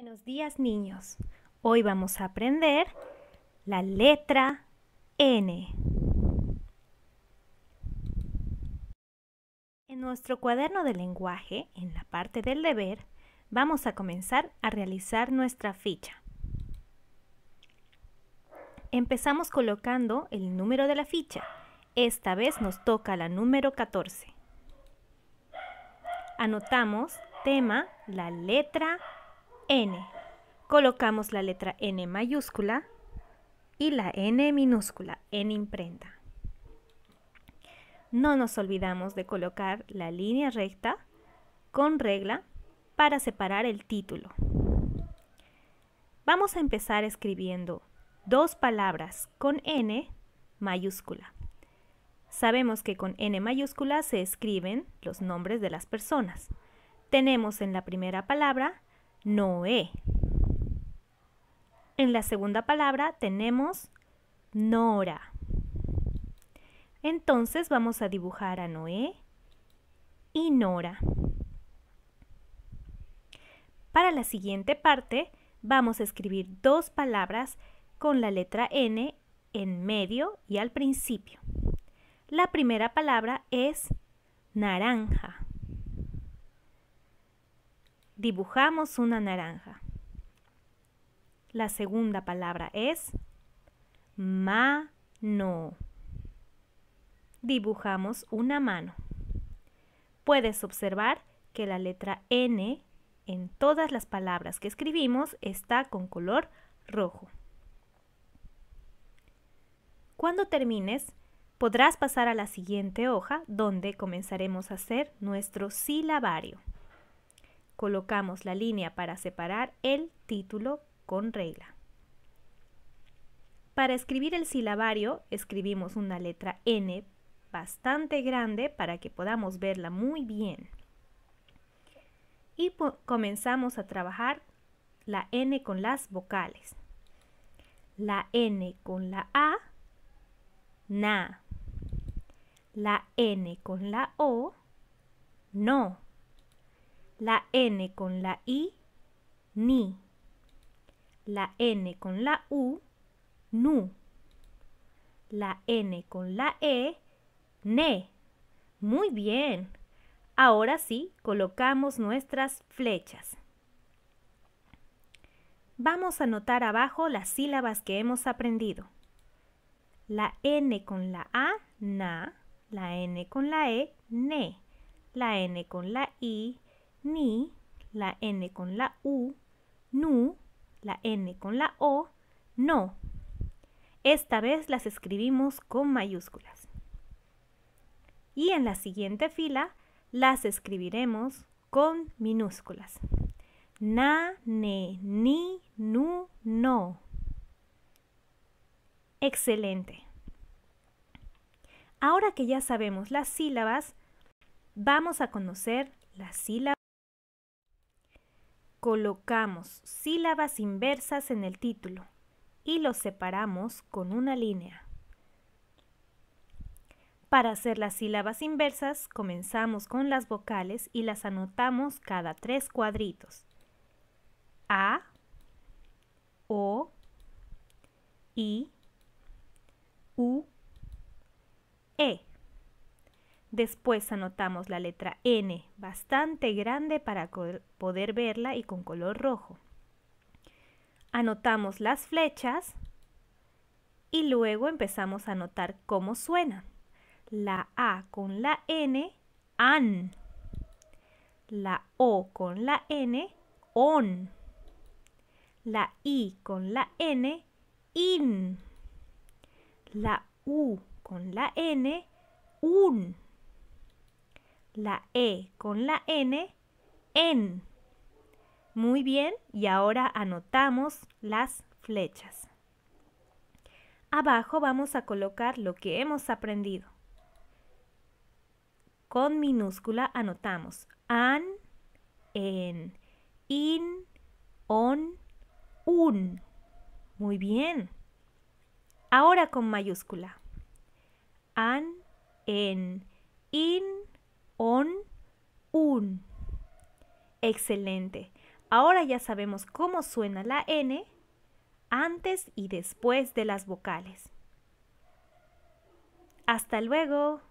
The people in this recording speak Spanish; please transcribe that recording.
Buenos días niños. Hoy vamos a aprender la letra N. En nuestro cuaderno de lenguaje, en la parte del deber, vamos a comenzar a realizar nuestra ficha. Empezamos colocando el número de la ficha. Esta vez nos toca la número 14. Anotamos tema, la letra N N. Colocamos la letra N mayúscula y la N minúscula en imprenta. No nos olvidamos de colocar la línea recta con regla para separar el título. Vamos a empezar escribiendo dos palabras con N mayúscula. Sabemos que con N mayúscula se escriben los nombres de las personas. Tenemos en la primera palabra Noé. En la segunda palabra tenemos Nora. Entonces vamos a dibujar a Noé y Nora. Para la siguiente parte vamos a escribir dos palabras con la letra N en medio y al principio. La primera palabra es naranja. Dibujamos una naranja. La segunda palabra es mano. Dibujamos una mano. Puedes observar que la letra N en todas las palabras que escribimos está con color rojo. Cuando termines, podrás pasar a la siguiente hoja donde comenzaremos a hacer nuestro silabario colocamos la línea para separar el título con regla. Para escribir el silabario, escribimos una letra N bastante grande para que podamos verla muy bien. Y comenzamos a trabajar la N con las vocales. La N con la A, na. La N con la O, no la N con la I, ni. La N con la U, nu. La N con la E, ne. Muy bien. Ahora sí, colocamos nuestras flechas. Vamos a anotar abajo las sílabas que hemos aprendido. La N con la A, na. La N con la E, ne. La N con la I, ni, la N con la U, nu, la N con la O, no. Esta vez las escribimos con mayúsculas. Y en la siguiente fila las escribiremos con minúsculas. Na, ne, ni, nu, no. Excelente. Ahora que ya sabemos las sílabas, vamos a conocer las sílabas. Colocamos sílabas inversas en el título y los separamos con una línea. Para hacer las sílabas inversas, comenzamos con las vocales y las anotamos cada tres cuadritos. A, O, I, U, E. Después anotamos la letra N, bastante grande para poder verla y con color rojo. Anotamos las flechas y luego empezamos a anotar cómo suena. La A con la N, AN. La O con la N, ON. La I con la N, IN. La U con la N, UN la E con la N en. Muy bien, y ahora anotamos las flechas. Abajo vamos a colocar lo que hemos aprendido. Con minúscula anotamos an, en, in, on, un. Muy bien. Ahora con mayúscula. An, en, in, on, un. Excelente. Ahora ya sabemos cómo suena la N antes y después de las vocales. Hasta luego.